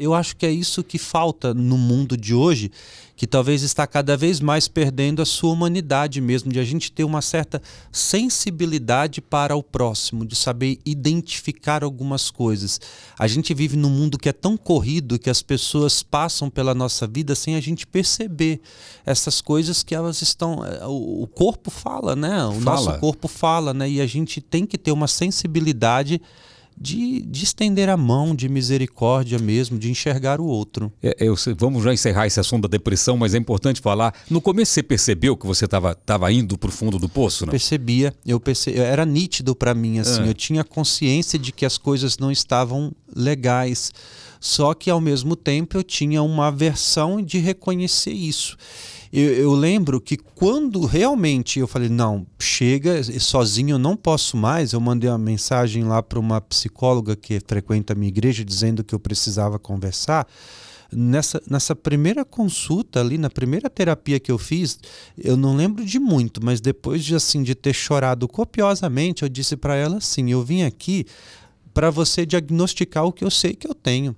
Eu acho que é isso que falta no mundo de hoje, que talvez está cada vez mais perdendo a sua humanidade mesmo, de a gente ter uma certa sensibilidade para o próximo, de saber identificar algumas coisas. A gente vive num mundo que é tão corrido que as pessoas passam pela nossa vida sem a gente perceber essas coisas que elas estão. Eh, o corpo fala, né? O fala. nosso corpo fala, né? E a gente tem que ter uma sensibilidade de, de, estender a mão de misericórdia mesmo, de enxergar o outro. É, é eu, vamos já encerrar esse assunto da depressão, mas é importante falar. No começo você percebeu que você estava indo para o fundo do poço, não? Percebia, eu perce... era nítido para mim assim. É. Eu tinha consciência de que as coisas não estavam legais, só que ao mesmo tempo eu tinha uma aversão de reconhecer isso eu, eu lembro que quando realmente eu falei, não, chega, sozinho eu não posso mais, eu mandei uma mensagem lá para uma psicóloga que frequenta a minha igreja dizendo que eu precisava conversar nessa, nessa primeira consulta ali, na primeira terapia que eu fiz, eu não lembro de muito, mas depois de assim de ter chorado copiosamente, eu disse para ela assim: "Eu vim aqui para você diagnosticar o que eu sei que eu tenho.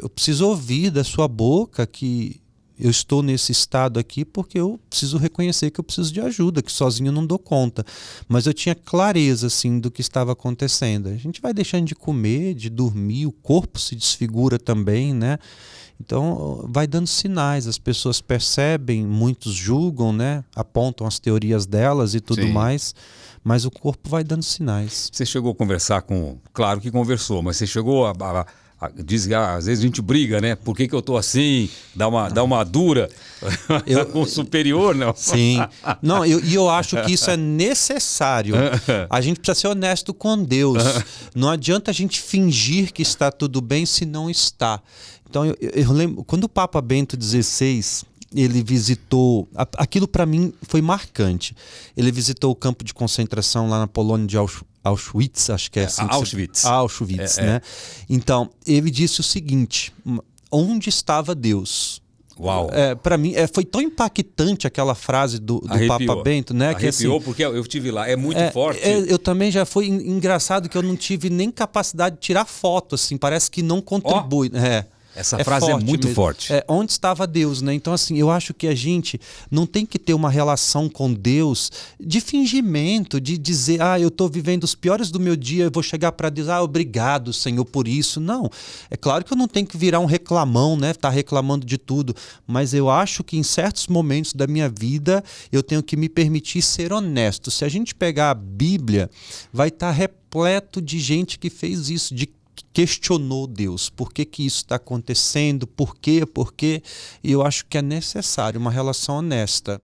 Eu preciso ouvir da sua boca que eu estou nesse estado aqui porque eu preciso reconhecer que eu preciso de ajuda, que sozinho eu não dou conta. Mas eu tinha clareza assim do que estava acontecendo. A gente vai deixando de comer, de dormir, o corpo se desfigura também, né? Então vai dando sinais, as pessoas percebem, muitos julgam, né? Apontam as teorias delas e tudo Sim. mais, mas o corpo vai dando sinais. Você chegou a conversar com, claro que conversou, mas você chegou a, a ah, diz, ah, às vezes a gente briga, né? Por que, que eu tô assim? Dá uma, dá uma dura eu, com o superior, não? Sim. Não, e eu, eu, acho que isso é necessário. A gente precisa ser honesto com Deus. Não adianta a gente fingir que está tudo bem se não está. Então, eu, eu lembro, quando o Papa Bento XVI ele visitou. Aquilo para mim foi marcante. Ele visitou o campo de concentração lá na Polônia de Auschwitz. Auschwitz, acho que é, é assim. Auschwitz. Que Auschwitz, é, é, né? Então, ele disse o seguinte: hum, onde estava Deus? Uau. É, para mim, é, foi tão impactante aquela frase do, do Papa Bento, né? Arrepiou que, assim, porque eu estive lá, é muito é, forte. É, eu também já foi engraçado que eu não tive nem capacidade de tirar foto, assim, parece que não contribui. Oh. É. Essa é frase é forte é muito mesmo. forte. É, onde estava Deus, né? Então, assim, eu acho que a gente não tem que ter uma relação com Deus de fingimento, de dizer, ah, eu estou vivendo os piores do meu dia, eu vou chegar para Deus, ah, obrigado, Senhor, por isso. Não. É claro que eu não tenho que virar um reclamão, né? Tá reclamando de tudo. Mas eu acho que em certos momentos da minha vida eu tenho que me permitir ser honesto. Se a gente pegar a Bíblia, vai estar tá repleto de gente que fez isso, de questionou Deus, por que, que isso está acontecendo, por quê, por quê, e eu acho que é necessário uma relação honesta.